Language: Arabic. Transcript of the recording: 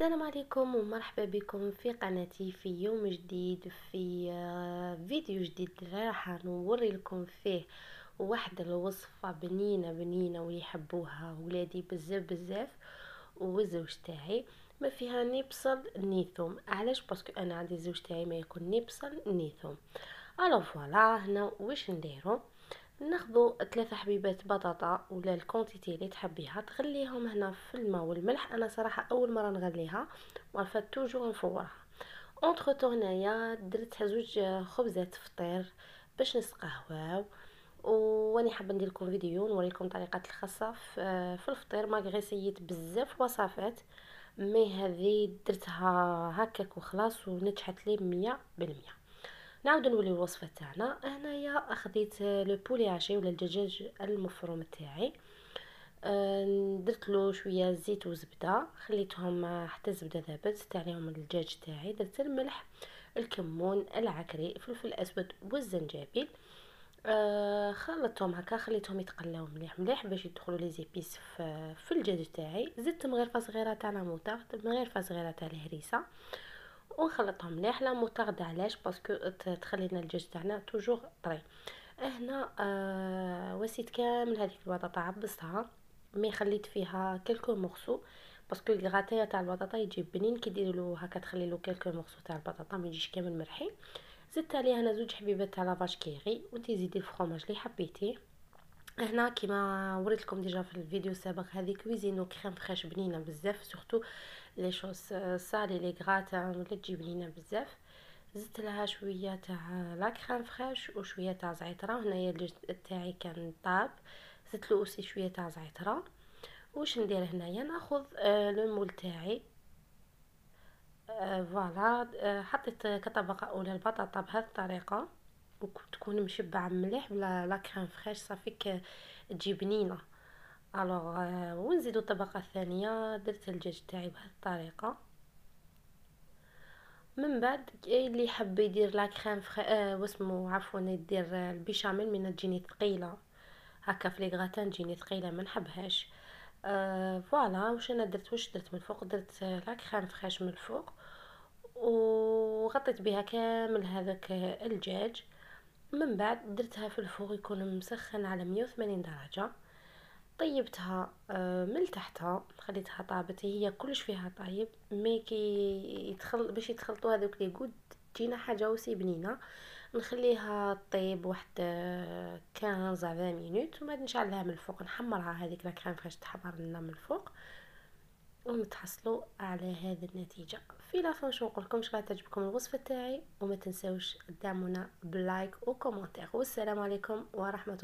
السلام عليكم ومرحبا بكم في قناتي في يوم جديد في آه، فيديو جديد راح نوري لكم فيه واحد الوصفة بنينة بنينة ويحبوها ولادي بزاف بزاف وزوج تاعي ما فيها ني بصل ني ثوم علاش باسكو انا عندي الزوج تاعي ما يكون ني بصل ني ثوم الو فوالا هنا واش نديرو ناخذ ثلاثة حبيبات بطاطا ولا الكونتيتي اللي تحبيها تغليهم هنا في الماء والملح انا صراحه اول مره نغليها وعرفت توجور نفورها اونتر تو هنايا درت زوج خبزات فطير باش نسقهواو واني حابه ندير لكم فيديو نوريكم طريقه الخاصه في الفطير ما غير بزاف وصفات مي هذه درتها هكاك وخلاص ونجحت لي 100% نعاود نوليو الوصفه تاعنا هنايا اخذت لو بولي عشي ولا الدجاج المفروم تاعي درت له آه، شويه زيت وزبده خليتهم حتى الزبده ذابت زدت عليهم الدجاج تاعي درت الملح الكمون العكري الفلفل الاسود والزنجبيل آه خلطتهم هكا خليتهم يتقلاو مليح مليح باش يدخلوا لي زيبيس في, في الدجاج تاعي زدت مغرفه صغيره تاع لاموطارد مغرفه صغيره تاع الهريسه ونخلطهم مليح لا موطارد علاش باسكو تخلينا الدجاج تاعنا توجور طري هنا آه وسيت كامل هذيك البطاطا عبستها مي خليت فيها كلكو مورسو باسكو الغاتيه تاع البطاطا يجي بنين كي له هكا تخلي له كلكو مورسو تاع البطاطا ما يجيش كامل مرحي زدت عليه انا زوج حبيبات تاع لافاش كيري وانتي زيدي الفرماج اللي حبيتيه هنا كما وريتكم ديجا في الفيديو السابق هذه كويزينو كريم فريش بنينه بزاف سورتو لي شوز سالي لي غراتان ولا تجي بنينه بزاف زدت لها شويه تاع لا كريم فريش وشويه تاع زعتره هنايا اللي تاعي كان طاب زدت له اوسي شويه تاع زعتره واش ندير هنايا ناخذ لو آه، مول تاعي فوالا آه، آه، حطيت كطبقه اولى البطاطا بهذه الطريقه وتكون مشبعه مليح بلا لا كريم فريش صافي تجي بنينه الوغ euh، ونزيدو الطبقه الثانيه درت الدجاج تاعي بهذه الطريقه من بعد اللي يحب يدير لا كريم فخ... آه واسمو عفوا يدير البيشاميل من تجيني ثقيله هكا في لي غراتان تجيني ثقيله ما نحبهاش آه فوالا واش انا درت واش درت من الفوق درت لا كريم فريش من الفوق وغطيت بها كامل هذاك الدجاج من بعد درتها في الفوق يكون مسخن على 180 درجه طيبتها آه، من تحتها خليتها طابت هي كلش فيها طايب مي كي يتخل باش يتخلطوا هذوك لي قود تجينا حاجه وسي بنينه نخليها طيب واحد 15 آه، 20 مينوت وما نشعلها من الفوق نحمرها هذيك لا كريم فريش تحمر لنا من الفوق ونتحصلوا على هذه النتيجه في لافان شو نقول لكم تعجبكم الوصفه تاعي وما تنساوش دعمونا باللايك وكومونتير والسلام عليكم ورحمه الله